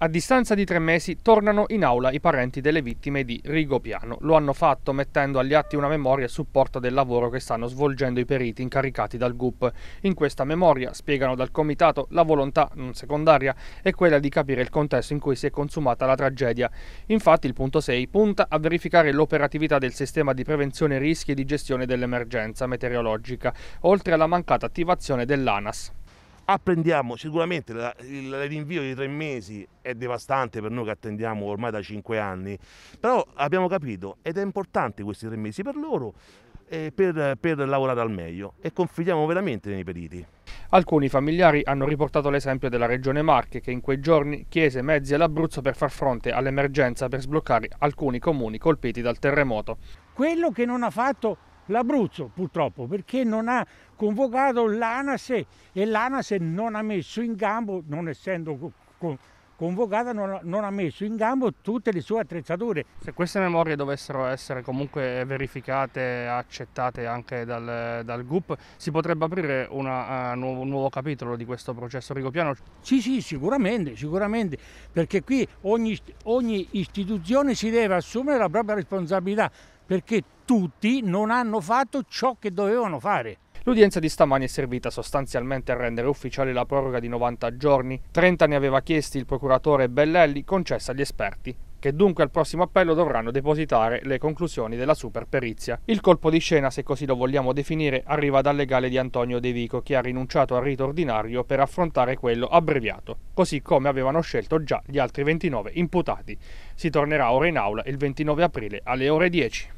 A distanza di tre mesi tornano in aula i parenti delle vittime di Rigopiano. Lo hanno fatto mettendo agli atti una memoria a supporto del lavoro che stanno svolgendo i periti incaricati dal GUP. In questa memoria, spiegano dal comitato, la volontà non secondaria è quella di capire il contesto in cui si è consumata la tragedia. Infatti il punto 6 punta a verificare l'operatività del sistema di prevenzione rischi e di gestione dell'emergenza meteorologica, oltre alla mancata attivazione dell'ANAS. Apprendiamo sicuramente il rinvio di tre mesi è devastante per noi che attendiamo ormai da cinque anni, però abbiamo capito ed è importante questi tre mesi per loro eh, per, per lavorare al meglio e confidiamo veramente nei periti. Alcuni familiari hanno riportato l'esempio della regione Marche che in quei giorni chiese mezzi all'Abruzzo per far fronte all'emergenza per sbloccare alcuni comuni colpiti dal terremoto. Quello che non ha fatto l'Abruzzo purtroppo perché non ha convocato l'ANAS e l'ANAS non ha messo in gambo non essendo convocata non, non, ha messo in gambo tutte le sue attrezzature. Se queste memorie dovessero essere comunque verificate accettate anche dal, dal GUP, si potrebbe aprire una, uh, eh, nuovo, un nuovo capitolo di questo processo rigopiano? Sì, sì, sicuramente, sicuramente, perché qui ogni, ogni istituzione si deve assumere la propria responsabilità, perché tutti non hanno fatto ciò che dovevano fare. L'udienza di stamani è servita sostanzialmente a rendere ufficiale la proroga di 90 giorni, 30 ne aveva chiesti il procuratore Bellelli, concessa agli esperti che dunque al prossimo appello dovranno depositare le conclusioni della super perizia. Il colpo di scena, se così lo vogliamo definire, arriva dal legale di Antonio De Vico, che ha rinunciato al rito ordinario per affrontare quello abbreviato, così come avevano scelto già gli altri 29 imputati. Si tornerà ora in aula il 29 aprile alle ore 10.